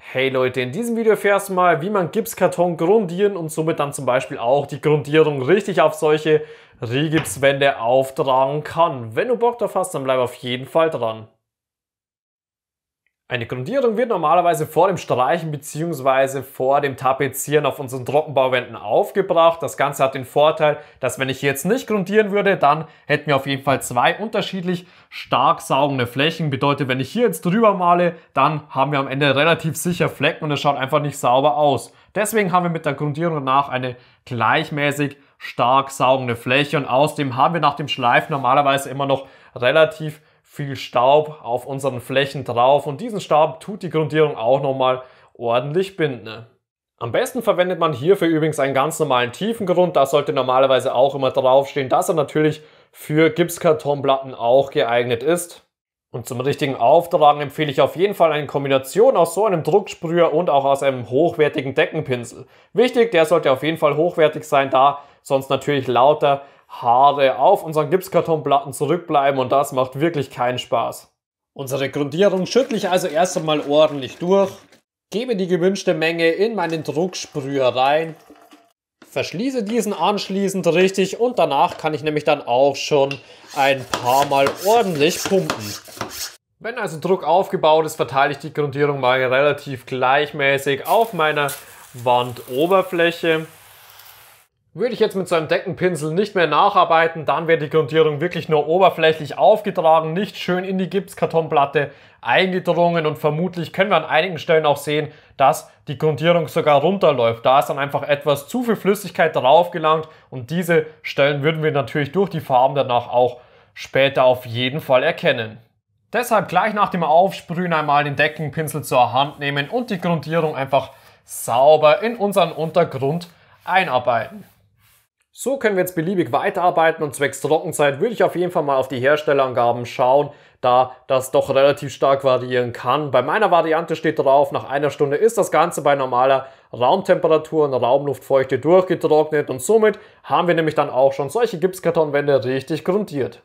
Hey Leute, in diesem Video erfährst du mal, wie man Gipskarton grundieren und somit dann zum Beispiel auch die Grundierung richtig auf solche Rigipswände auftragen kann. Wenn du Bock drauf hast, dann bleib auf jeden Fall dran. Eine Grundierung wird normalerweise vor dem Streichen bzw. vor dem Tapezieren auf unseren Trockenbauwänden aufgebracht. Das Ganze hat den Vorteil, dass wenn ich jetzt nicht grundieren würde, dann hätten wir auf jeden Fall zwei unterschiedlich stark saugende Flächen. Bedeutet, wenn ich hier jetzt drüber male, dann haben wir am Ende relativ sicher Flecken und es schaut einfach nicht sauber aus. Deswegen haben wir mit der Grundierung nach eine gleichmäßig stark saugende Fläche und außerdem haben wir nach dem Schleifen normalerweise immer noch relativ viel Staub auf unseren Flächen drauf und diesen Staub tut die Grundierung auch nochmal ordentlich binden. Am besten verwendet man hierfür übrigens einen ganz normalen Tiefengrund. Da sollte normalerweise auch immer draufstehen, dass er natürlich für Gipskartonplatten auch geeignet ist. Und zum richtigen Auftragen empfehle ich auf jeden Fall eine Kombination aus so einem Drucksprüher und auch aus einem hochwertigen Deckenpinsel. Wichtig, der sollte auf jeden Fall hochwertig sein, da sonst natürlich lauter Haare auf unseren Gipskartonplatten zurückbleiben und das macht wirklich keinen Spaß. Unsere Grundierung schüttle ich also erst einmal ordentlich durch, gebe die gewünschte Menge in meinen Drucksprüher rein, verschließe diesen anschließend richtig und danach kann ich nämlich dann auch schon ein paar Mal ordentlich pumpen. Wenn also Druck aufgebaut ist, verteile ich die Grundierung mal relativ gleichmäßig auf meiner Wandoberfläche. Würde ich jetzt mit so einem Deckenpinsel nicht mehr nacharbeiten, dann wäre die Grundierung wirklich nur oberflächlich aufgetragen, nicht schön in die Gipskartonplatte eingedrungen und vermutlich können wir an einigen Stellen auch sehen, dass die Grundierung sogar runterläuft. Da ist dann einfach etwas zu viel Flüssigkeit drauf gelangt und diese Stellen würden wir natürlich durch die Farben danach auch später auf jeden Fall erkennen. Deshalb gleich nach dem Aufsprühen einmal den Deckenpinsel zur Hand nehmen und die Grundierung einfach sauber in unseren Untergrund einarbeiten. So können wir jetzt beliebig weiterarbeiten und zwecks Trockenzeit würde ich auf jeden Fall mal auf die Herstellerangaben schauen, da das doch relativ stark variieren kann. Bei meiner Variante steht drauf, nach einer Stunde ist das Ganze bei normaler Raumtemperatur und Raumluftfeuchte durchgetrocknet und somit haben wir nämlich dann auch schon solche Gipskartonwände richtig grundiert.